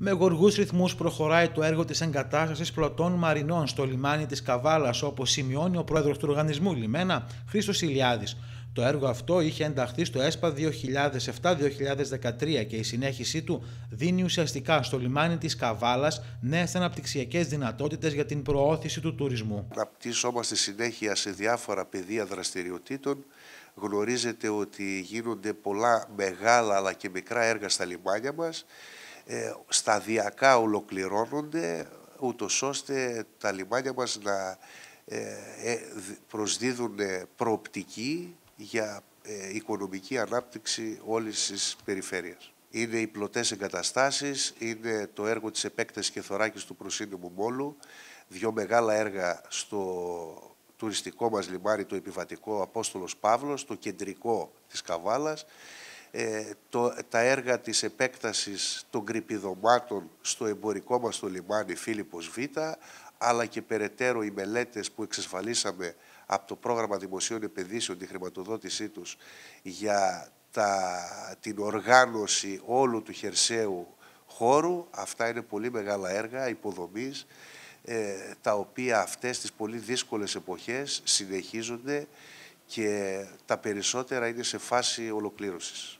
Με γοργούς ρυθμούς προχωράει το έργο της εγκατάστασης πλωτών μαρινών στο λιμάνι της Καβάλας, όπως σημειώνει ο πρόεδρος του οργανισμού Λιμένα, Χρήστος Ηλιάδης. Το έργο αυτό είχε ενταχθεί στο ΕΣΠΑ 2007-2013 και η συνέχιση του δίνει ουσιαστικά στο λιμάνι της Καβάλας νέες αναπτυξιακές δυνατότητες για την προώθηση του τουρισμού. Αναπτύσσομαστε συνέχεια σε διάφορα πεδία δραστηριοτήτων. Γνωρίζετε ότι γίνονται πολλά μεγάλα αλλά και μικρά έργα στα λιμάνια μας. Ε, σταδιακά ολοκληρώνονται ούτως ώστε τα λιμάνια μας να ε, ε, προσδίδουν προοπτική για οικονομική ανάπτυξη όλης της περιφέρειας. Είναι οι πλωτές εγκαταστάσεις, είναι το έργο της επέκτασης και θωράκης του προσύνδεμου Μόλου, δύο μεγάλα έργα στο τουριστικό μας λιμάνι, το επιβατικό Απόστολος Παύλος, το κεντρικό της Καβάλας ε, το, τα έργα της επέκτασης των κρυπηδομάτων στο εμπορικό μας το λιμάνι Φίλιππος Β, αλλά και περαιτέρω οι μελέτες που εξασφαλίσαμε από το πρόγραμμα δημοσίων επενδύσεων, τη χρηματοδότησή τους, για τα, την οργάνωση όλου του χερσαίου χώρου. Αυτά είναι πολύ μεγάλα έργα υποδομής, ε, τα οποία αυτές τις πολύ δύσκολες εποχές συνεχίζονται και τα περισσότερα είναι σε φάση ολοκλήρωσης.